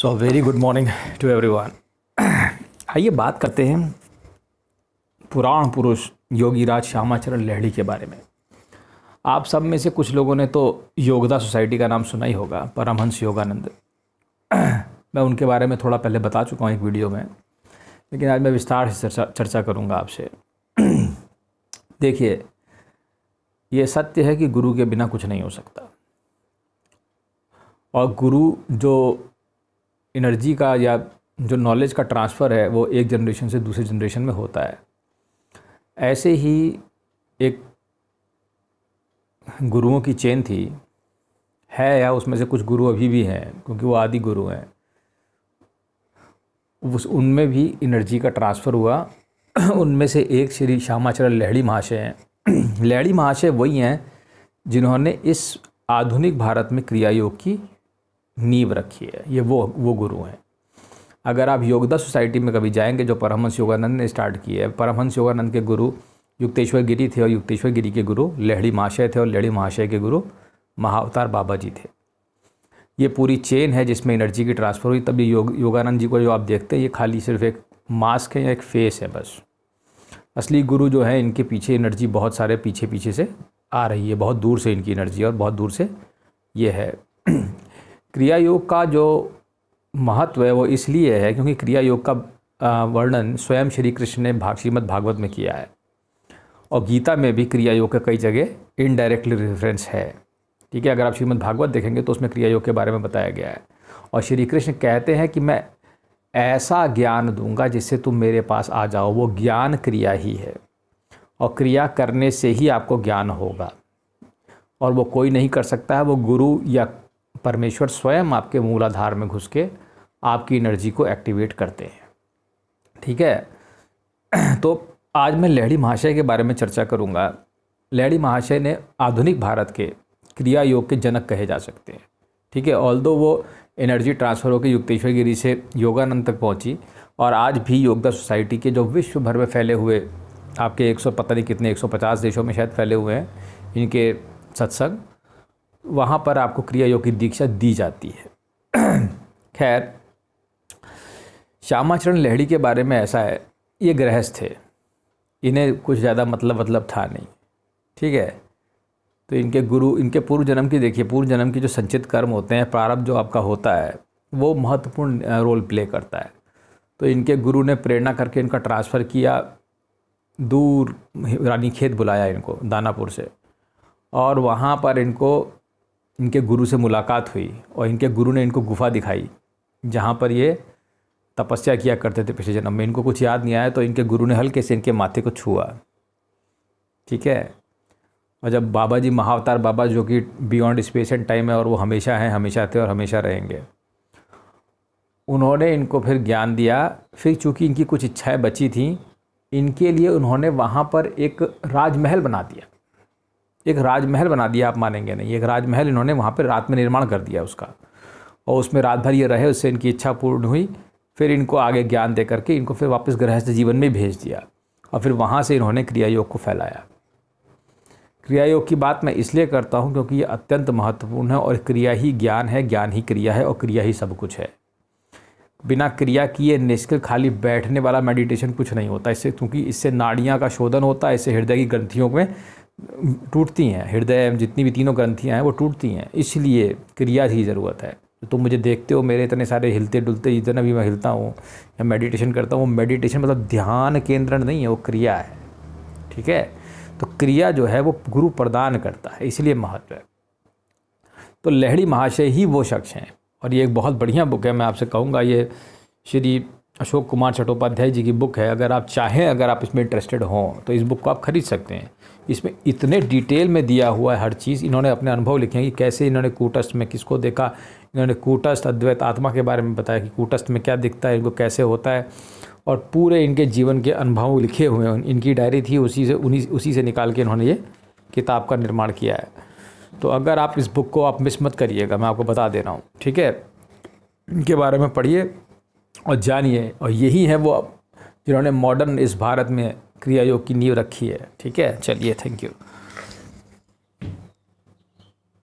so very good morning to everyone आइए बात करते हैं पुराण पुरुष योगी राज श्यामाचरण लहड़ी के बारे में आप सब में से कुछ लोगों ने तो योगदा सोसाइटी का नाम सुना ही होगा परमहंस योगानंद मैं उनके बारे में थोड़ा पहले बता चुका हूँ एक वीडियो में लेकिन आज मैं विस्तार से चर्चा चर्चा करूँगा आपसे देखिए ये सत्य है कि गुरु के बिना कुछ नहीं हो सकता और गुरु जो एनर्जी का या जो नॉलेज का ट्रांसफ़र है वो एक जनरेशन से दूसरे जनरेशन में होता है ऐसे ही एक गुरुओं की चेन थी है या उसमें से कुछ गुरु अभी भी हैं क्योंकि वो आदि गुरु हैं उस उनमें भी एनर्जी का ट्रांसफ़र हुआ उनमें से एक श्री श्यामाचरण लहड़ी महाशय हैं लहड़ी महाशय वही हैं जिन्होंने इस आधुनिक भारत में क्रिया योग की नींव रखी है ये वो वो गुरु हैं अगर आप योगदा सोसाइटी में कभी जाएंगे जो परमहंस योगानंद ने स्टार्ट की है परमहंस योगानंद के गुरु युक्तेश्वर गिरी थे और युक्तेश्वर गिरी के गुरु लहड़ी महाशय थे और लहड़ी महाशय के गुरु महावतार बाबा जी थे ये पूरी चेन है जिसमें एनर्जी की ट्रांसफ़र हुई तब योग योगानंद जी को जो आप देखते हैं ये खाली सिर्फ एक मास्क है या एक फेस है बस असली गुरु जो है इनके पीछे एनर्जी बहुत सारे पीछे पीछे से आ रही है बहुत दूर से इनकी एनर्जी और बहुत दूर से ये है क्रिया योग का जो महत्व है वो इसलिए है क्योंकि क्रिया योग का वर्णन स्वयं श्री कृष्ण ने भाग श्रीमद भागवत में किया है और गीता में भी क्रिया योग का कई जगह इनडायरेक्टली रेफरेंस है ठीक है अगर आप श्रीमद भागवत देखेंगे तो उसमें क्रिया योग के बारे में बताया गया है और श्री कृष्ण कहते हैं कि मैं ऐसा ज्ञान दूंगा जिससे तुम मेरे पास आ जाओ वो ज्ञान क्रिया ही है और क्रिया करने से ही आपको ज्ञान होगा और वो कोई नहीं कर सकता है वो गुरु या परमेश्वर स्वयं आपके मूलाधार में घुस के आपकी एनर्जी को एक्टिवेट करते हैं ठीक है तो आज मैं लहड़ी महाशय के बारे में चर्चा करूंगा लहड़ी महाशय ने आधुनिक भारत के क्रिया योग के जनक कहे जा सकते हैं ठीक है ऑल दो वो एनर्जी ट्रांसफ़र होकर युक्तेश्वर गिरी से योगानंद तक पहुंची और आज भी योगदा सोसाइटी के जो विश्व भर में फैले हुए आपके 100 पता नहीं कितने 150 देशों में शायद फैले हुए हैं इनके सत्संग वहाँ पर आपको क्रिया योग की दीक्षा दी जाती है खैर श्यामाचरण लहड़ी के बारे में ऐसा है ये गृहस्थ थे इन्हें कुछ ज़्यादा मतलब मतलब था नहीं ठीक है तो इनके गुरु इनके पूर्व जन्म की देखिए पूर्व जन्म की जो संचित कर्म होते हैं प्रारब्ध जो आपका होता है वो महत्वपूर्ण रोल प्ले करता है तो इनके गुरु ने प्रेरणा करके इनका ट्रांसफ़र किया दूर रानीखेत बुलाया इनको दानापुर से और वहाँ पर इनको इनके गुरु से मुलाकात हुई और इनके गुरु ने इनको गुफा दिखाई जहाँ पर ये तपस्या किया करते थे पिछले जन्म में इनको कुछ याद नहीं आया तो इनके गुरु ने हल्के से इनके माथे को छुआ ठीक है और जब बाबा जी महावतार बाबा जो कि बियॉन्ड स्पेस एंड टाइम है और वो हमेशा हैं हमेशा थे और हमेशा रहेंगे उन्होंने इनको फिर ज्ञान दिया फिर चूंकि इनकी कुछ इच्छाएं बची थीं इनके लिए उन्होंने वहाँ पर एक राजमहल बना दिया एक राजमहल बना दिया आप मानेंगे नहीं एक राजमहल इन्होंने वहाँ पर रात में निर्माण कर दिया उसका और उसमें रात भर ये रहे उससे इनकी इच्छा पूर्ण हुई फिर इनको आगे ज्ञान दे करके इनको फिर वापस गृहस्थ जीवन में भेज दिया और फिर वहाँ से इन्होंने क्रियायोग को फैलाया क्रिया योग की बात मैं इसलिए करता हूँ क्योंकि ये अत्यंत महत्वपूर्ण है और क्रिया ही ज्ञान है ज्ञान ही क्रिया है और क्रिया ही सब कुछ है बिना क्रिया किए निष्कल खाली बैठने वाला मेडिटेशन कुछ नहीं होता इससे क्योंकि इससे नाड़ियाँ का शोधन होता है इससे हृदय की ग्रंथियों में टूटती हैं हृदय जितनी भी तीनों ग्रंथियाँ हैं वो टूटती हैं इसलिए क्रिया की ज़रूरत है तो तुम मुझे देखते हो मेरे इतने सारे हिलते डुलते जितना भी मैं हिलता हूँ या मेडिटेशन करता हूँ वो मेडिटेशन मतलब ध्यान केंद्रण नहीं है वो क्रिया है ठीक है तो क्रिया जो है वो गुरु प्रदान करता है इसलिए महत्व है तो लहड़ी महाशय ही वो शख्स हैं और ये एक बहुत बढ़िया बुक है मैं आपसे कहूँगा ये श्री अशोक कुमार चट्टोपाध्याय जी की बुक है अगर आप चाहें अगर आप इसमें इंटरेस्टेड हों तो इस बुक को आप खरीद सकते हैं इसमें इतने डिटेल में दिया हुआ है हर चीज़ इन्होंने अपने अनुभव लिखे हैं कि कैसे इन्होंने कूटस्थ में किसको देखा इन्होंने कूटस्थ अद्वैत आत्मा के बारे में बताया कि कूटस्थ में क्या दिखता है इनको कैसे होता है और पूरे इनके जीवन के अनुभव लिखे हुए हैं इनकी डायरी थी उसी से उन्हीं उसी से निकाल के इन्होंने ये किताब का निर्माण किया है तो अगर आप इस बुक को आप मिस मत करिएगा मैं आपको बता दे रहा हूँ ठीक है इनके बारे में पढ़िए और जानिए और यही है वो जिन्होंने मॉडर्न इस भारत में क्रिया योग की नींव रखी है ठीक है चलिए थैंक यू